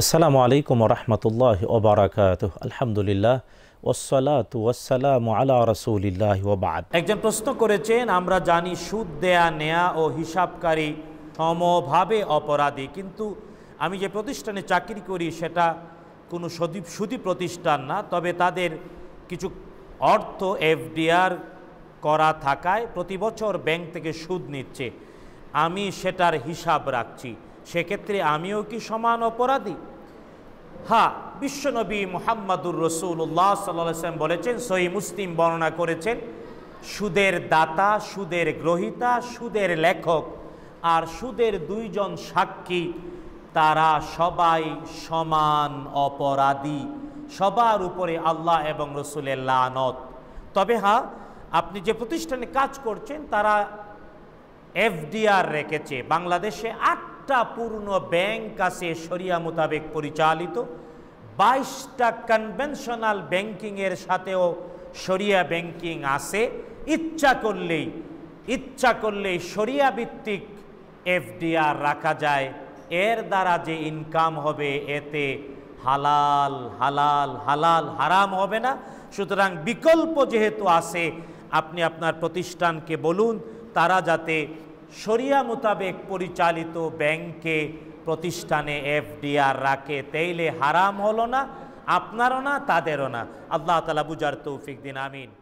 আসসালামু আলাইকুম রহমতুল্লাহ ওবরাকাত আলহামদুলিল্লাহ ওসালাত ওয়াসালাম আলা রসুলিল্লাহ ওবাদ একজন প্রশ্ন করেছেন আমরা জানি সুদ দেয়া নেয়া ও হিসাবকারী সমভাবে অপরাধী কিন্তু আমি যে প্রতিষ্ঠানে চাকরি করি সেটা কোনো সদীপ সুদী প্রতিষ্ঠান না তবে তাদের কিছু অর্থ এফডিআর করা থাকায় প্রতি বছর ব্যাংক থেকে সুদ নিচ্ছে আমি সেটার হিসাব রাখছি সেক্ষেত্রে আমিও কি সমান অপরাধী হা বিশ্বনবী মোহাম্মদুর রসুল্লাহ সাল্লাম বলেছেন সহি মুসলিম বর্ণনা করেছেন সুদের দাতা সুদের গ্রহিতা সুদের লেখক আর সুদের দুইজন সাক্ষী তারা সবাই সমান অপরাধী সবার উপরে আল্লাহ এবং রসুলের লানত তবে হা আপনি যে প্রতিষ্ঠানে কাজ করছেন তারা এফডিআর রেখেছে বাংলাদেশে আট আটটা পূর্ণ ব্যাংক আছে সরিয়া মোতাবেক পরিচালিত বাইশটা কনভেনশনাল ব্যাংকিংয়ের সাথেও সরিয়া ব্যাংকিং আছে ইচ্ছা করলেই ইচ্ছা করলেই সরিয়া ভিত্তিক এফডিআর রাখা যায় এর দ্বারা যে ইনকাম হবে এতে হালাল হালাল হালাল হারাম হবে না সুতরাং বিকল্প যেহেতু আছে আপনি আপনার প্রতিষ্ঠানকে বলুন তারা যাতে শরিয়া মোতাবেক পরিচালিত ব্যাংকে প্রতিষ্ঠানে এফডিআর রাখে তেইলে হারাম হলো না আপনারও না তাদেরও না আল্লাহ তালা বুজার তৌফিক দিন আমিন